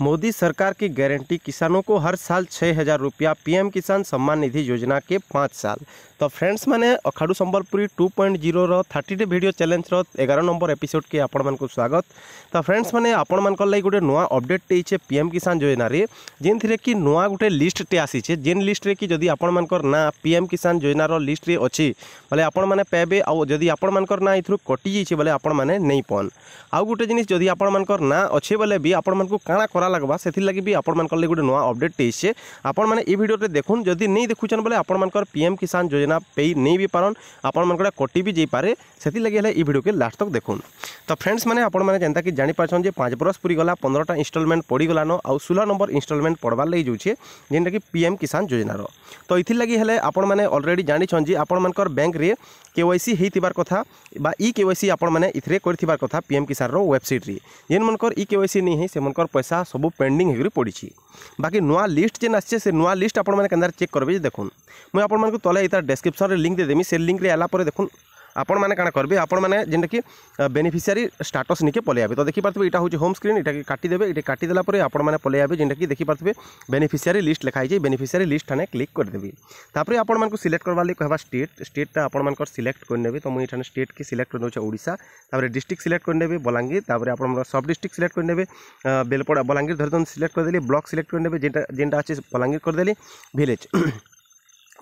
मोदी सरकार की गारंटी किसानों को हर साल छः हज़ार रुपया पीएम किसान सम्मान निधि योजना के पाँच साल तो फ्रेंड्स मैंने Akhadu Sambalpuri two point zero thirty day भिड चैलेंज एगार नंबर एपिसोड के आपण स्वागत तो फ्रेंड्स मैंने आपण मान गोटे नुआ अपडेट टेचे पीएम किसान योजना रे जेन थी कि नुआ गोटे लिस्ट टे आसीचे जेन लिस्ट रे कि जदि आपण मानकर पीएम किसान योजना लिस्ट रे अच्छी बोले आपण मैंने पाइबे आउ जदि आपण मानकर ना कटि जाइए बोले आपने नहीं पन आउ गोटे जिनिस जदि आपण मानकर अच्छे बोले भी आपण मानक काଣା করা লাগবা সেগে বি আপনার গোটে নয় অপডেটটি এসছে আপন মানে এই ভিডিওতে দেখুন যদি নেই দেখুছেন বলে আপনার পিএম কিষান যোজনা পেই নেই বি পারন আপনার কটি বি যাইপরে সেগে হলে এই ভিডিওকে লাস্ট তক দেখুন তো ফ্রেন্ডস মানে আপনার যেটাকি জাঁপারছন যে পাঁচ বরষ পুরী গলা পনেরোটা ইনস্টলমেন্ট পড়িগলান আউ ষোল নম্বর ইনস্টলমেন্ট পড়বার লাগে যাচ্ছে যেটাকি পিএম কিষান যোজনার তো এর লাগে হলে আপনার অলরেডি জাঁছন যে আপনার ব্যাঙ্করে কেওয়াইসি হয়েছিবার কথা বা ই কেওয়াইসি আপনার এতে করে কথা পিএম কিষানর ওয়েবসাইট্রে যেমনকর ই কেওয়াইসি নি হয়ে সেমনকর পয়সা সবু পেন্ডিং হয়ে পড়ছে বাকি নয় লিষ্ট যেন আসছে সে নয় লিষ্ট আপনার কেন্দ্র চেক করবে যে দেখুন মুই আপনার তলে এটা ডেসক্রিপশনরে লিঙ্ক দিয়ে দেমি সে লিঙ্করে এলাপরে দেখুন आपण मैंने कण करेंगे आपण मैंने कि बेनिफिसीयरी स्टाटस निके पल आए तो देखिपे यहाँ होम स्क्रीन ये काटेदे ये काटेदेला आप पलि आए जेनटा कि देखिपे बेनिफिसीयरी लिस्ट लिखाई बेनिफिसीयरी लिस्ट आने क्लिक करदेवी तपुर सिलेक्ट करवा कह कहवा स्टेट स्टेट आप सिलेक्ट करने तो मुझे स्टेट की सिलेक्ट कर दूसरे ओडा डिस्ट्रिक्ट सिलेक्ट करे बलांगीर आप सब डिस्ट्रिक्ट सिलेक्ट करने बेलपड़ा बलांगीर धरते सिलेक्ट करदे ब्लक सिलेक्ट करने जेटा अच्छे बलांगीर करदे भिलेज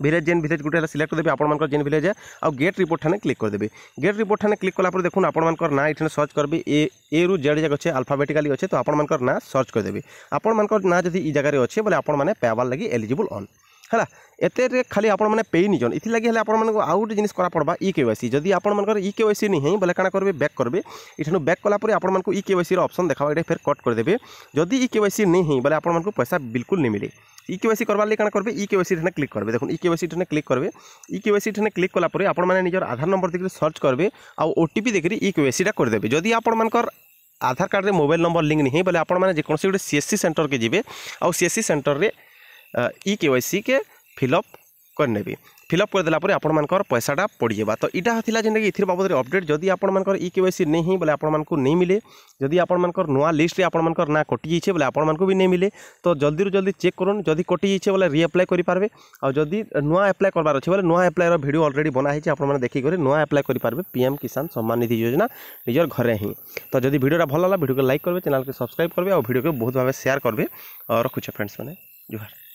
ଭିଲେଜ୍ ଯେନ୍ ଭିଲେଜ୍ ଗୋଟେ ହେଲା ସିଲେକ୍ଟ କରିଦେବେ ଆପଣମାନଙ୍କର ଯେନ୍ ଭିଲେଜ୍ ଆଉ ଗେଟ୍ ରିପୋର୍ଟ ଠାନେ କ୍ଲିକ୍ କରିଦେବେ ଗେଟ୍ ରିପୋର୍ଟ ଠାନେ କ୍ଲିକ୍ କଲାପରେ ଦେଖୁନ୍ ଆପଣମାନଙ୍କର ନାଁ ଏଠାନେ ସର୍ଚ୍ଚ କରିବେ ଏ ଏ ରୁ ଜେଡ଼୍ ଯାକ ଅଛେ ଆଲଫାବେଟିକାଲି ଅଛେ ତ ଆପଣମାନଙ୍କର ନାଁ ସର୍ଚ୍ଚ କରିଦେବେ ଆପଣମାନଙ୍କର ନାଁ ଯଦି ଇ ଜାଗାରେ ଅଛେ ବୋଲେ ଆପଣମାନେ ପାଇବାର୍ ଲାଗି ଏଲିଜିବୁଲ୍ ଅନ୍ ହେଲା ଏତେ ଖାଲି ଆପଣମାନେ ପେଇ ନିଜନ୍ ଏଥିଲାଗି ହେଲେ ଆପଣମାନଙ୍କୁ ଆଉ ଗୋଟେ ଜିନିଷ କରା ପଡ଼ବା ଇ କେ ୱାଇ ସି ଯଦି ଆପଣମାନଙ୍କର ଇ କେ ୱାଇ ସି ନାହିଁ ବୋଲେ କାଣା କରିବେ ବ୍ୟାକ୍ କରିବେ ଏଠାରୁ ବ୍ୟାକ୍ କଲାପରେ ଆପଣମାନଙ୍କୁ ଇ କେ ୱାଇ ସିର ଅପସନ୍ ଦେଖାବ ଏଇଟା ଫେର୍ କଟ୍ କରିଦେବେ ଯଦି ଇ କେ ୱାଇ ସି ନାହିଁ ବୋଲେ ଆପଣମାନଙ୍କୁ ପଇସା ବିଲକୁଲ नहीं मिले ইকেওয়াইসি করবার লাগে কেন করবে ইকেওয়াইসি এখানে ক্লিক করবে দেখুন ইকেওয়াইসি এখানে ক্লিক করবে ইকেওয়াইসি এখানে ক্লিক কলাপরে আপনার নিজের আধার নম্বর দেখি সর্চ করবে আটিপি দেখি ইকেওয়াইসিটা করেদেবে যদি আপনার আধার কার্ডে মোবাইল নম্বর লিঙ্ক নেই বলে আপনার যেকোন গোটে সিএসসি সেটরকে যাবে আএসসি সেটরের ইকেওয়াইসি কে ফিলঅপ କରିନେବି ଫିଲ୍ଅପ୍ କରିଦେଲା ପରେ ଆପଣମାନଙ୍କର ପଇସାଟା ପଡ଼ିଯିବା ତ ଏଇଟା ଥିଲା ଯେନ୍ଟାକି ଏଥିରେ ବାବଦରେ ଅପଡ଼େଟ୍ ଯଦି ଆପଣମାନଙ୍କର ଇ କେ ୱାଇ ସି ନେଇ ହିଁ ବୋଲେ ଆପଣମାନଙ୍କୁ ନେଇ ମିଳେ ଯଦି ଆପଣମାନଙ୍କର ନୂଆ ଲିଷ୍ଟରେ ଆପଣମାନଙ୍କର ନାଁ କଟିଯାଇଛି ବୋଲେ ଆପଣମାନଙ୍କୁ ବି ନେଇ ମିଳେ ତ ଜଲ୍ଦିରୁ ଜଲ୍ଦି ଚେକ୍ କରନ୍ତୁ ଯଦି କଟିଯାଇଛି ବୋଲେ ରିଆପ୍ଲାଏ କରିପାରିବେ ଆଉ ଯଦି ନୂଆ ଆପ୍ଲାଏ କରିବାର ଅଛି ବୋଲେ ନୂଆ ଆପ୍ଲାଏର ଭିଡ଼ିଓ ଅଲରେଡ଼ି ବନା ହେଇଛି ଆପଣମାନେ ଦେଖିକରି ନୂଆ ଆପ୍ଲାଏ କରିପାରିବେ ପି ଏମ୍ କିଷାନ ସମ୍ମାନ ନିଧି ଯୋଜନା ନିଜର ଘରେ ହିଁ ତ ଯଦି ଭିଡ଼ିଓଟା ଭଲ ହେଲା ଭିଡ଼ିଓକୁ ଲାଇକ୍ କରିବେ ଚ୍ୟାନେଲକୁ ସବସ୍କ୍ରାଇବ୍ କରିବେ ଆଉ ଭିଡ଼ିଓକୁ ବହୁତ ଭାବେ ସେୟାର କରିବେ ରଖୁଛେ ଫ୍ରେଣ୍ଡସ୍ ମାନେ ଜୁହାର